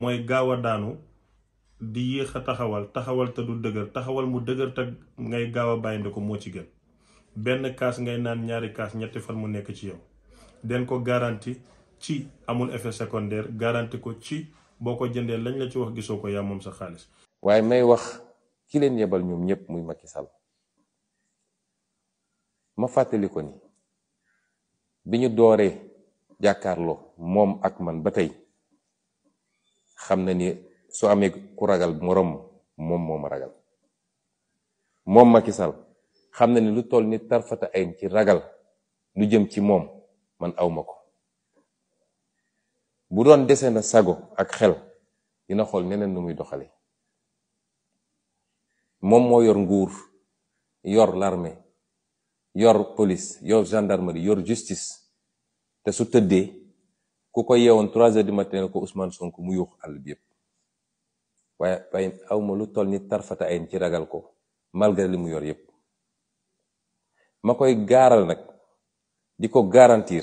mooy gaaw a daanu di yéex a taxawal taxawal te du dëgër taxawal mu dëgër te ngay gaaw a bàyyinde ko moo ci gën benn kaas ngay naan ñaari kaas ñetti fan mu nekk ci yow den ko garanti ci amul effet secondaire garanti ko ci boo ko jëndee lañ la ci wax gisoo ko yaa moom sa xaalis. waaye may wax ki leen yebal ñoom ñëpp muy Macky Sall ma fàttali ko ni bi ñu dooree jàkkaarloo moom ak man ba tey. xam na ni su amee ku ragal moroom moom moom ma ragal moom Macky Sall xam na ni lu toll nit tarfata ay ci ragal lu jëm ci moom man awma ko bu doon dese na sago ak xel dina xool neneen nu muy doxale moom moo yor nguur yor larme yor police yor gendarmerie yor justice te su tëddee ku ko yeewoon trois heures du matin ko Ousmane Sonko mu yuux àll yépp yëpp waaye waaye awma lu toll ni tarfata ayn ci ragal ko malgré li mu yor yëpp ma koy gaaral nag di ko garantir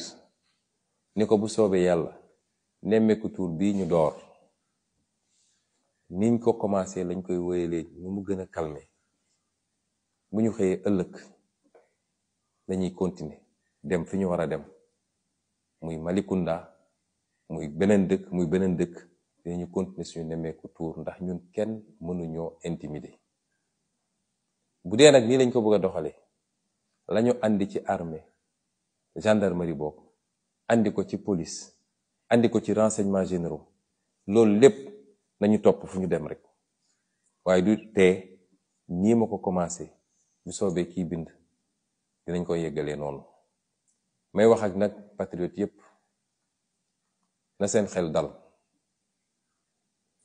ni ko bu soobee yàlla nemmeeku tuur bii ñu door niñ ko commencé lañ koy wéyalee nu mu gën a calmer bu ñu xëyee ëllëg dañuy continuer dem fi ñu war a dem muy Malikunda muy beneen dëkk muy beneen dëkk dinañu continuer suñu nemmeeku tour ndax ñun kenn mënuñoo intimider bu dee nag nii lañ ko bëgg a doxalee lañu andi ci armée gendarmerie bokk andi ko ci police andi ko ci renseignement généraux loolu lépp nañu topp fu ñu dem rek waaye du tee nii ma ko commencé bu soobee kii bind dinañ ko yeggalee noonu may wax ak nag patriote yépp na seen xel dal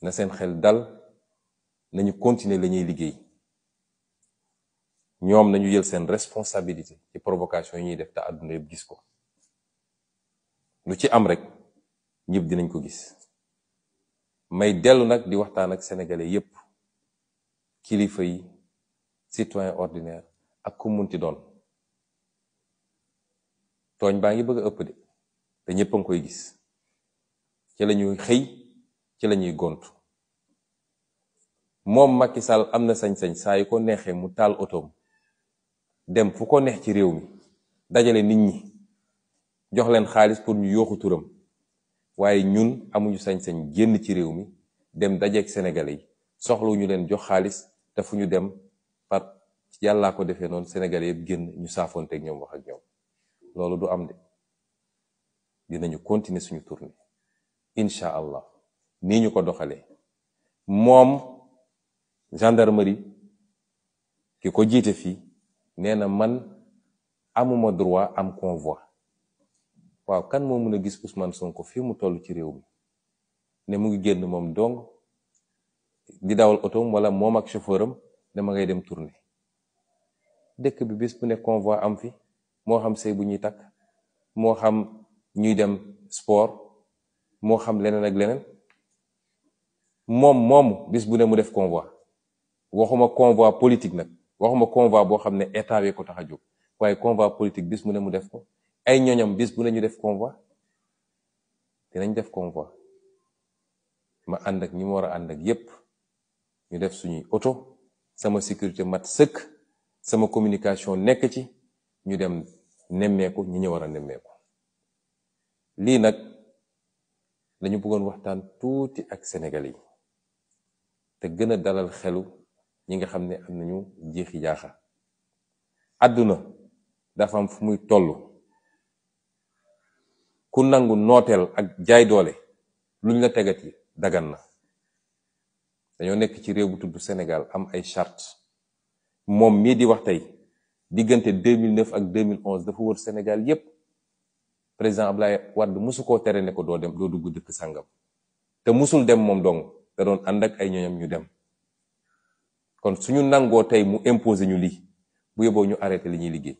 na seen xel dal nañu continuer la ñuy liggéey ñoom nañu jël seen responsabilité ci provocation yi ñuy def te àdduna yëpp gis ko lu ci am rek ñëpp dinañ ko gis may dellu nag di waxtaan ak sénégalais yépp kilifa yi citoyen ordinaire ak ku munti doon tooñ baa ngi bëgg a ëpp de te ñëpp a koy gis ci la ñuy xëy ci lañuy ñuy gont moom makki Sall am na sañ-sañ saa yu ko neexee mu taal otoom dem fu ko neex ci réew mi dajale nit ñi jox leen xaalis pour ñu yooxu turam waaye ñun amuñu sañ-sañ génn ci réew mi dem dajeeg Sénégalais yi soxlu ñu leen jox xaalis te fu ñu dem par yàllaa ko defee noonu Sénégalais yëpp génn ñu saafoonteeg ñoom wax ak ñoom loolu du am de dinañu continuer suñu tournée. Insya allah ninyu ñu ko doxale mom gendarmerie ki ko jiite fii man amuma droit am convoi waaw kan mo mën gis Ousmane Sonko fi mu tollu ci réew mi né mu ngi genn mom dong di dawal auto wala mom ak chauffeuram am dama ngay dem tourner dëkk bi bis bu né convoi am fi mo xam sey bu ñuy xam ñuy dem sport moo xam leneen ak leneen moom moom bis bu ne mu def convoi waxuma convoi politique nag waxuma convoi boo xam ne état weeko ko tax a jóg waaye convoi politique bis bu ne mu def ko ay ñoñam bis bu ne ñu def convoi dinañ def convoi ma ànd ak ñi ma war a ànd ak yépp ñu def suñuy oto sama sécurité mat sëkk sama communication nekk ci ñu dem nemmeeku ñu ñu war a nemmeeku lii nag dañu bëggoon waxtaan tuuti ak Sénégalais yi te gën a dalal xelu ñi nga xam ne am nañu jeexi jaaxa àdduna dafa am fu muy toll ku nangu nooteel ak jaay doole luñ la tegati dagan na dañoo nekk ci réew bu tudd Sénégal am ay charte moom mii di wax tey diggante 2009 ak 2011 dafa wër Sénégal yépp président Ablaye Wade mosu koo tere ne ko doo dem doo dugg dëkk sàngam te musul dem moom dong da doon ànd ak ay ñoñam ñu dem kon suñu nangoo tey mu imposé ñu lii bu yóbboo ñu arrêté li ñuy liggéey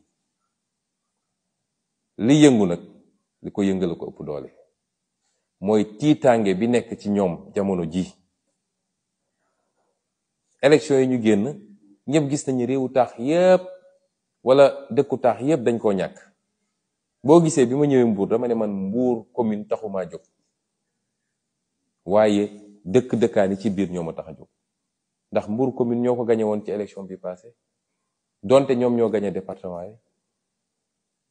li yëngu nag li ko yëngale ko ëpp doole mooy tiitaange bi nekk ci ñoom jamono jii élection yi ñu génn ñëpp gis nañu réewu taax yépp wala dëkku taax yépp dañ koo ñàkk bo gisé bi ñëwé mbour dama ne man mbour commune taxuma jox wayé dëkk dëkkani ci biir ñoma ma jox ndax mbour commune ñoko gagné won ci élection bi passé donté ñom ñoo gagné département yi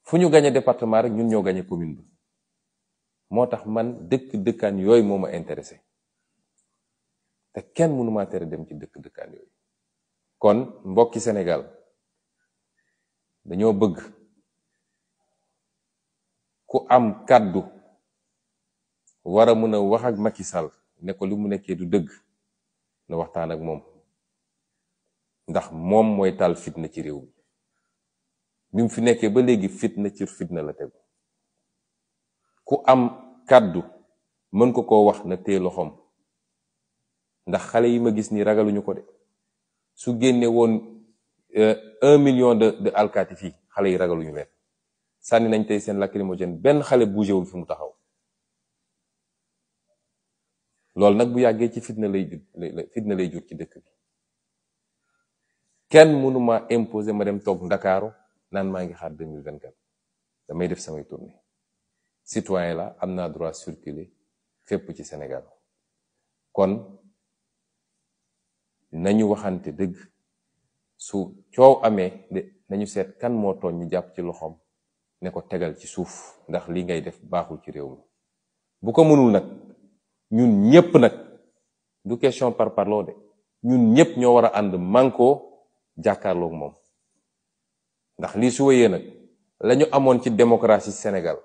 fu ñu département rek ñun ñoo gagné commune bi motax man dëkk dëkkaan yoy moma ma intéressé té kenn mënuma téré dem ci dëkk dëkkaan yoy kon mbokki Sénégal dañoo bëgg ku am kàddu war a mën a wax ak Macky Sall ne ko li mu nekkee du dëgg na waxtaan ak moom ndax moom mooy taal fitna ci réew mi bi mu fi nekkee ba léegi fitna ci fitna la tegu ku am kàddu mën ko koo wax na téye loxoom ndax xale yi ma gis nii ragaluñu ko de su génne woon euh, un million de de alkaati fii xale yi ragaluñu leen sànni nañ tey seen lacrymogène benn xale bougéwul fi mu taxaw loolu nag bu yàggee ci fitna lay jur fitna lay jur ci dëkk bi kenn mënuma imposer ma dem toog ndakaaru naan maa ngi xaar 2024 damay def samay tournée citoyen la am na droit circuler fépp ci senegal kon nañu waxante dëgg su coow amee de nañu seet kan moo tooñ ñu jàpp ci loxoom ne ko tegal ci suuf ndax li ngay def baaxul ci réew mi bu ko mënul nag ñun ñépp nag du question par parloo de ñun ñépp ñoo war a ànd mànkoo jàkkaarloog moom ndax lii su wéyee nag lañu amoon ci démocratie Sénégal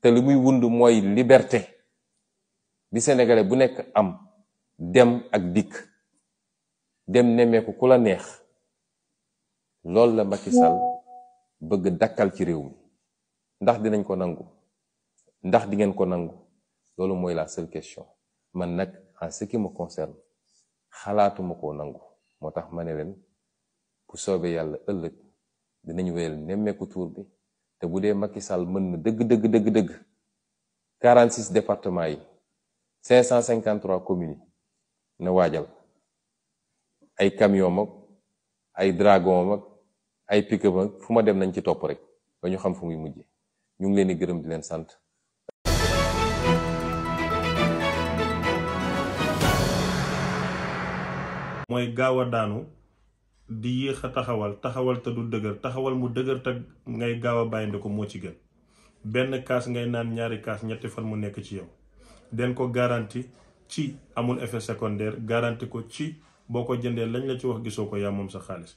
te li muy wund mooy liberté di sénégalais bu nekk am dem ak dikk dem nemmeeku ku la neex loolu la Macky Sall bëgg dakkal ci réew mi ndax dinañ ko nangu ndax di ngeen ko nangu loolu mooy la seule question man nag en ce qui me concerne xalaatuma ko nangu moo tax ma ne leen bu soobee yàlla ëllëg dinañ wéyal nemmeeku tuur bi te bu dee Macky Sall mën na dëgg dëgg dëgg dëgg 46 départements yi 553 communes yi na waajal ay camion ay dragon mag ay pique ba fu ma dem nañ ci topp rek ba ñu xam fu muy mujje ñu ngi leen di gërëm di leen sant mooy gaaw a daanu di yéex taxawal taxawal te du dëgër taxawal mu dëgër te ngay gaaw a bàyyinde ko moo ci gën benn kaas ngay naan ñaari kaas ñetti fan mu nekk ci yow den ko garanti ci amul effet secondaire garanti ko ci boo ko jëndee lañ la ci wax gisoo ko yaa moom sa xaalis